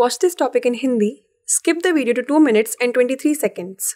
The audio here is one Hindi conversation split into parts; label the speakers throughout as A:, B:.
A: watch this topic in Hindi, skip the video to 2 minutes and 23 seconds.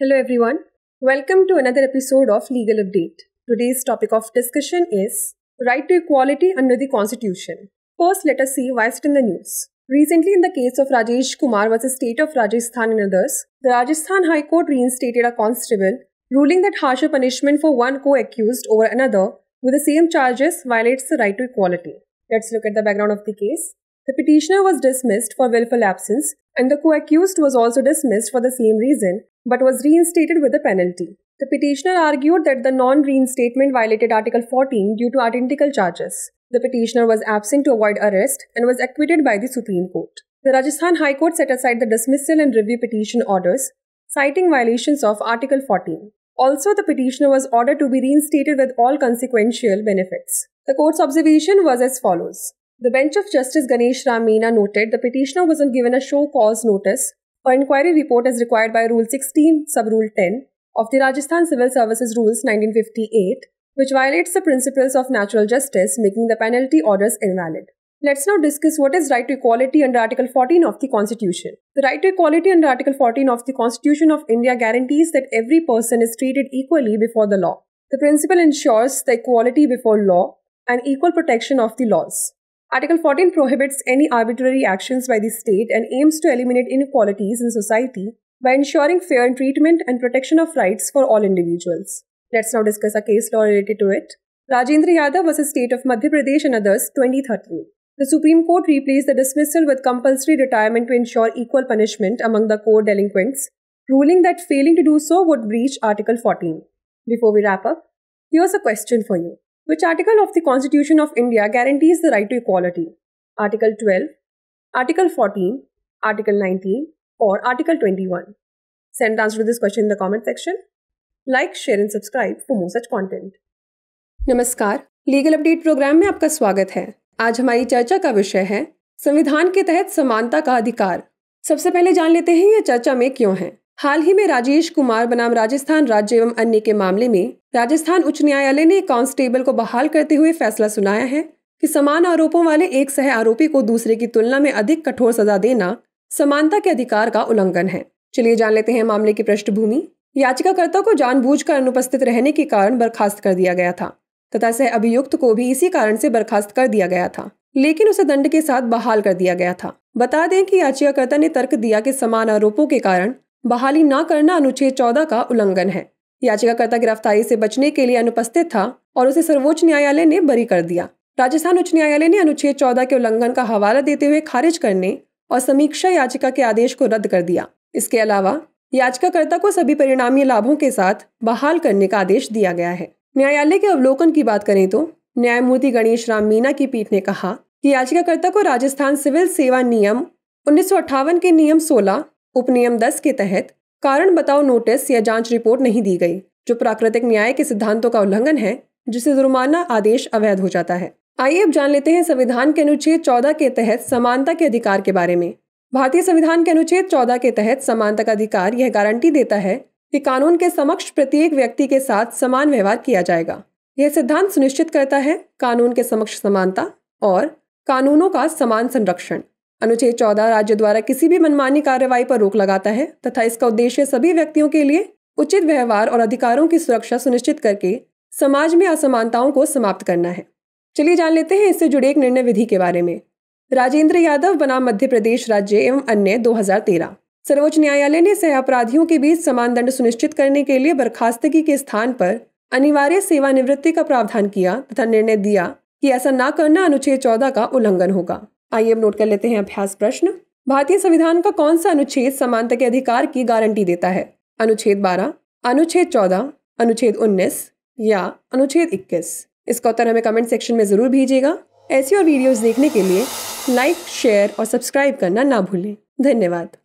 A: Hello everyone, welcome to another episode of Legal Update. Today's topic of discussion is Right to Equality under the Constitution. First, let us see why it's in the news. Recently, in the case of Rajesh Kumar versus State of Rajasthan and others, the Rajasthan High Court reinstated a constable, ruling that harsher punishment for one co accused over another with the same charges violates the right to equality. Let's look at the background of the case. The petitioner was dismissed for willful absence, and the co accused was also dismissed for the same reason, but was reinstated with a penalty. The petitioner argued that the non reinstatement violated Article 14 due to identical charges. The petitioner was absent to avoid arrest and was acquitted by the Supreme Court. The Rajasthan High Court set aside the dismissal and review petition orders, citing violations of Article 14. Also, the petitioner was ordered to be reinstated with all consequential benefits. The court's observation was as follows the bench of Justice Ganesh Ramina noted the petitioner wasn't given a show cause notice or inquiry report as required by Rule 16, Sub Rule 10 of the Rajasthan Civil Services Rules 1958, which violates the principles of natural justice, making the penalty orders invalid. Let's now discuss what is right to equality under Article 14 of the Constitution. The right to equality under Article 14 of the Constitution of India guarantees that every person is treated equally before the law. The principle ensures the equality before law and equal protection of the laws. Article 14 prohibits any arbitrary actions by the state and aims to eliminate inequalities in society by ensuring fair treatment and protection of rights for all individuals. Let's now discuss a case law related to it. Rajendra Yadav vs. State of Madhya Pradesh and others, 2013. The Supreme Court replaced the dismissal with compulsory retirement to ensure equal punishment among the core delinquents, ruling that failing to do so would breach Article 14. Before we wrap up, here's a question for you. Which article of the Constitution of India guarantees the right to equality? Article 12, Article 14, Article 19, or Article 21? Send the answer to this question in the comment section. Like, share and subscribe for more such content. नमस्कार लीगल अपडेट प्रोग्राम में आपका स्वागत है आज हमारी चर्चा का विषय है संविधान के तहत समानता का अधिकार सबसे पहले जान लेते हैं यह चर्चा में क्यों है हाल ही में राजेश कुमार बनाम राजस्थान राज्य एवं अन्य के मामले में राजस्थान उच्च न्यायालय ने कांस्टेबल को बहाल करते हुए फैसला सुनाया है कि समान आरोपों वाले एक सह आरोपी को दूसरे की तुलना में अधिक कठोर सजा देना समानता के अधिकार का उल्लंघन है चलिए जान लेते हैं मामले की पृष्ठभूमि याचिकाकर्ता को जानबूझकर अनुपस्थित रहने के कारण बर्खास्त कर दिया गया था तथा सह अभियुक्त को भी इसी कारण से बर्खास्त कर दिया गया था लेकिन उसे दंड के साथ बहाल कर दिया गया था बता दें कि याचिकाकर्ता ने तर्क दिया कि समान आरोपों के कारण बहाली न करना अनुच्छेद चौदह का उल्लंघन है याचिकाकर्ता गिरफ्तारी से बचने के लिए अनुपस्थित था और उसे सर्वोच्च न्यायालय ने बरी कर दिया राजस्थान उच्च न्यायालय ने अनुच्छेद चौदह के उल्लंघन का हवाला देते हुए खारिज करने और समीक्षा याचिका के आदेश को रद्द कर दिया इसके अलावा याचिकाकर्ता को सभी परिणामी लाभों के साथ बहाल करने का आदेश दिया गया है न्यायालय के अवलोकन की बात करें तो न्यायमूर्ति गणेश राम मीना की पीठ ने कहा कि याचिकाकर्ता को राजस्थान सिविल सेवा नियम उन्नीस के नियम सोलह उपनियम 10 के तहत कारण बताओ नोटिस या जांच रिपोर्ट नहीं दी गई जो प्राकृतिक न्याय के सिद्धांतों का उल्लंघन है जिसे जुर्माना आदेश अवैध हो जाता है आइए अब जान लेते हैं संविधान के अनुच्छेद चौदह के तहत समानता के अधिकार के बारे में भारतीय संविधान के अनुच्छेद चौदह के तहत समानता का अधिकार यह गारंटी देता है कि कानून के समक्ष प्रत्येक व्यक्ति के साथ समान व्यवहार किया जाएगा यह सिद्धांत सुनिश्चित करता है कानून के समक्ष समानता और कानूनों का समान संरक्षण अनुच्छेद चौदह राज्य द्वारा किसी भी मनमानी कार्यवाही पर रोक लगाता है तथा इसका उद्देश्य सभी व्यक्तियों के लिए उचित व्यवहार और अधिकारों की सुरक्षा सुनिश्चित करके समाज में असमानताओं को समाप्त करना है चलिए जान लेते हैं इससे जुड़े एक निर्णय विधि के बारे में राजेंद्र यादव बनाम मध्य प्रदेश राज्य एवं अन्य 2013 सर्वोच्च न्यायालय ने सह अपराधियों के बीच समान दंड सुनिश्चित करने के लिए बर्खास्तगी के स्थान पर अनिवार्य सेवानिवृत्ति का प्रावधान किया तथा निर्णय दिया कि ऐसा न करना अनुच्छेद चौदह का उल्लंघन होगा आइए अब नोट कर लेते हैं अभ्यास प्रश्न भारतीय संविधान का कौन सा अनुच्छेद समानता के अधिकार की गारंटी देता है अनुच्छेद बारह अनुच्छेद चौदह अनुच्छेद उन्नीस या अनुच्छेद इक्कीस इसका उत्तर हमें कमेंट सेक्शन में ज़रूर भेजिएगा ऐसी और वीडियोस देखने के लिए लाइक शेयर और सब्सक्राइब करना ना भूलें धन्यवाद